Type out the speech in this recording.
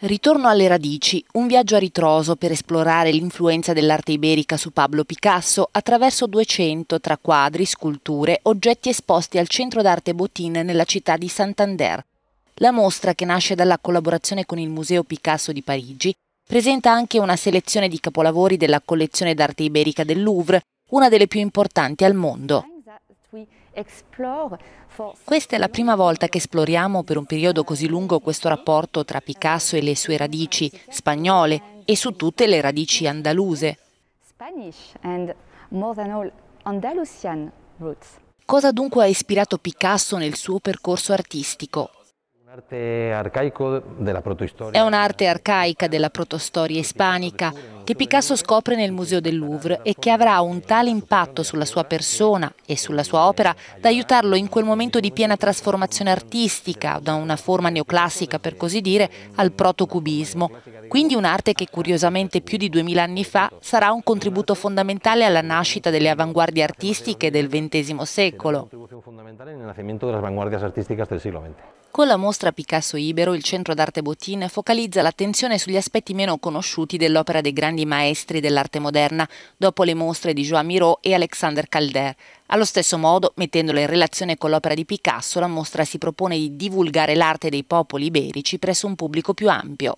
Ritorno alle radici, un viaggio a ritroso per esplorare l'influenza dell'arte iberica su Pablo Picasso attraverso 200 tra quadri, sculture, oggetti esposti al Centro d'Arte Bottine nella città di Santander. La mostra, che nasce dalla collaborazione con il Museo Picasso di Parigi, presenta anche una selezione di capolavori della collezione d'arte iberica del Louvre, una delle più importanti al mondo. Questa è la prima volta che esploriamo per un periodo così lungo questo rapporto tra Picasso e le sue radici spagnole e su tutte le radici andaluse. Cosa dunque ha ispirato Picasso nel suo percorso artistico è un'arte arcaica della protostoria ispanica che Picasso scopre nel Museo del Louvre e che avrà un tale impatto sulla sua persona e sulla sua opera da aiutarlo in quel momento di piena trasformazione artistica, da una forma neoclassica per così dire, al protocubismo. Quindi un'arte che curiosamente più di duemila anni fa sarà un contributo fondamentale alla nascita delle avanguardie artistiche del XX secolo il nacimiento delle vanguardias artistiche del siglo XX. Con la mostra Picasso Ibero, il Centro d'Arte Bottin focalizza l'attenzione sugli aspetti meno conosciuti dell'opera dei grandi maestri dell'arte moderna, dopo le mostre di Joan Miró e Alexander Calder. Allo stesso modo, mettendola in relazione con l'opera di Picasso, la mostra si propone di divulgare l'arte dei popoli iberici presso un pubblico più ampio.